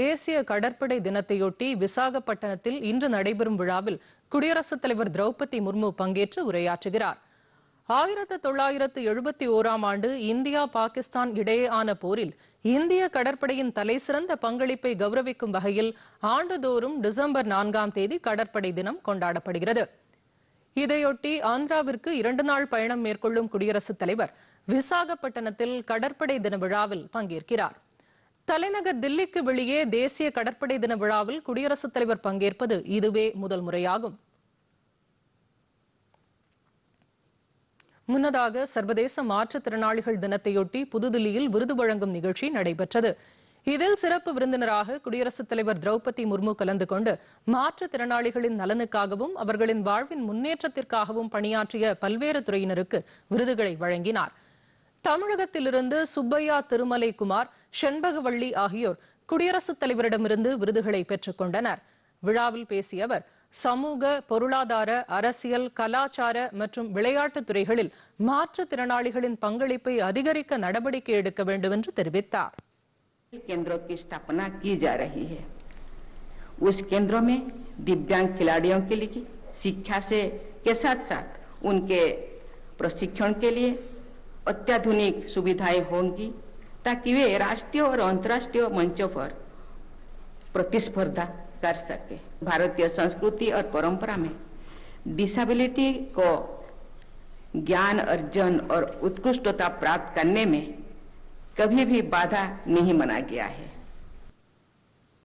தேசிய கடற்படை தினத்தையொட்டி விசாகப்பட்டினத்தில் இன்று நடைபெறும் விழாவில் குடியரசுத் தலைவர் திரௌபதி முர்மு பங்கேற்று உரையாற்றுகிறார் ஆயிரத்து தொள்ளாயிரத்து எழுபத்தி ஓராம் ஆண்டு இந்தியா பாகிஸ்தான் இடையேயான போரில் இந்திய கடற்படையின் தலைசிறந்த பங்களிப்பை கௌரவிக்கும் வகையில் ஆண்டுதோறும் டிசம்பர் நான்காம் தேதி கடற்படை தினம் கொண்டாடப்படுகிறது இதையொட்டி ஆந்திராவிற்கு இரண்டு நாள் பயணம் மேற்கொள்ளும் குடியரசுத் தலைவர் விசாகப்பட்டினத்தில் கடற்படை தின விழாவில் பங்கேற்கிறார் தலைநகர் தில்லிக்கு வெளியே தேசிய கடற்படை தின விழாவில் குடியரசுத் தலைவர் பங்கேற்பது இதுவே முதல் முறையாகும் முன்னதாக சர்வதேச மாற்றுத்திறனாளிகள் தினத்தையொட்டி புதுதில்லியில் விருது வழங்கும் நிகழ்ச்சி நடைபெற்றது இதில் சிறப்பு விருந்தினராக குடியரசுத் தலைவர் திரௌபதி முர்மு கலந்து கொண்டு மாற்றுத்திறனாளிகளின் நலனுக்காகவும் அவர்களின் வாழ்வின் முன்னேற்றத்திற்காகவும் பணியாற்றிய பல்வேறு துறையினருக்கு விருதுகளை வழங்கினாா் தமிழகத்திலிருந்து சுப்பையா திருமலை குமார் செண்பகவள்ளி ஆகியோர் குடியரசுத் தலைவரிடமிருந்து விருதுகளை பெற்றுக் கொண்டனர் விழாவில் பேசிய அவர் சமூக பொருளாதார அரசியல் கலாச்சார மற்றும் விளையாட்டுத் துறைகளில் மாற்றுத்திறனாளிகளின் பங்களிப்பை அதிகரிக்க நடவடிக்கை எடுக்க வேண்டும் என்று தெரிவித்தார் दिव्यांग खिलाड़ियों के लिए शिक्षा से के साथ साथ उनके प्रशिक्षण के लिए अत्याधुनिक सुविधाएं होंगी ताकि वे राष्ट्रीय और अंतर्राष्ट्रीय मंचों पर प्रतिस्पर्धा कर सके भारतीय संस्कृति और परंपरा में डिसेबिलिटी को ज्ञान अर्जन और उत्कृष्टता प्राप्त करने में कभी भी बाधा नहीं माना गया है